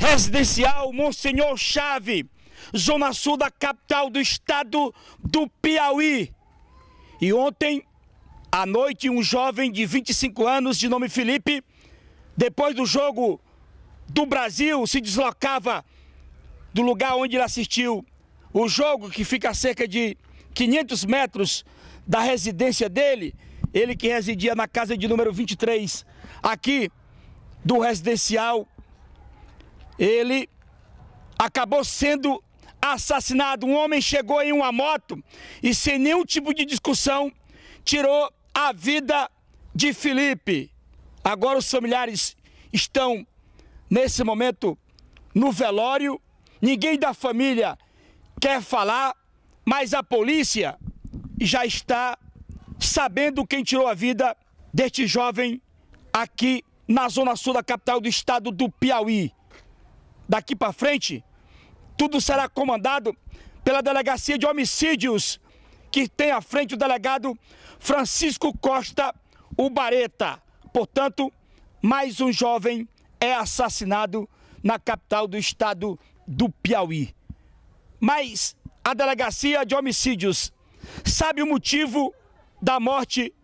Residencial Monsenhor Chave, zona sul da capital do estado do Piauí. E ontem à noite, um jovem de 25 anos, de nome Felipe, depois do jogo do Brasil, se deslocava do lugar onde ele assistiu o jogo, que fica a cerca de 500 metros da residência dele, ele que residia na casa de número 23, aqui do residencial ele acabou sendo assassinado. Um homem chegou em uma moto e, sem nenhum tipo de discussão, tirou a vida de Felipe. Agora os familiares estão, nesse momento, no velório. Ninguém da família quer falar, mas a polícia já está sabendo quem tirou a vida deste jovem aqui na zona sul da capital do estado do Piauí daqui para frente, tudo será comandado pela Delegacia de Homicídios, que tem à frente o delegado Francisco Costa Ubareta. Portanto, mais um jovem é assassinado na capital do estado do Piauí. Mas a Delegacia de Homicídios sabe o motivo da morte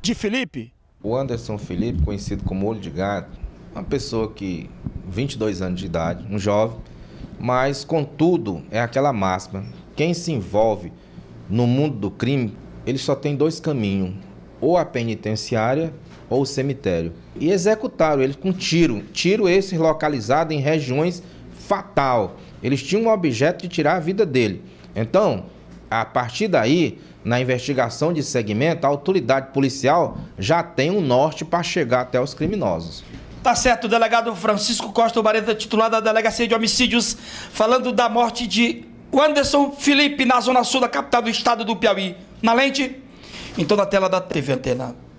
de Felipe? O Anderson Felipe, conhecido como Olho de Gato, uma pessoa que 22 anos de idade, um jovem, mas contudo é aquela máxima: quem se envolve no mundo do crime, ele só tem dois caminhos, ou a penitenciária ou o cemitério. E executaram ele com tiro, tiro esse localizado em regiões fatal. Eles tinham um objeto de tirar a vida dele. Então, a partir daí, na investigação de segmento, a autoridade policial já tem um norte para chegar até os criminosos. Tá certo, delegado Francisco Costa Bareta, titular da Delegacia de Homicídios, falando da morte de Anderson Felipe na zona sul da capital do estado do Piauí. Na lente? Então na tela da TV Antena.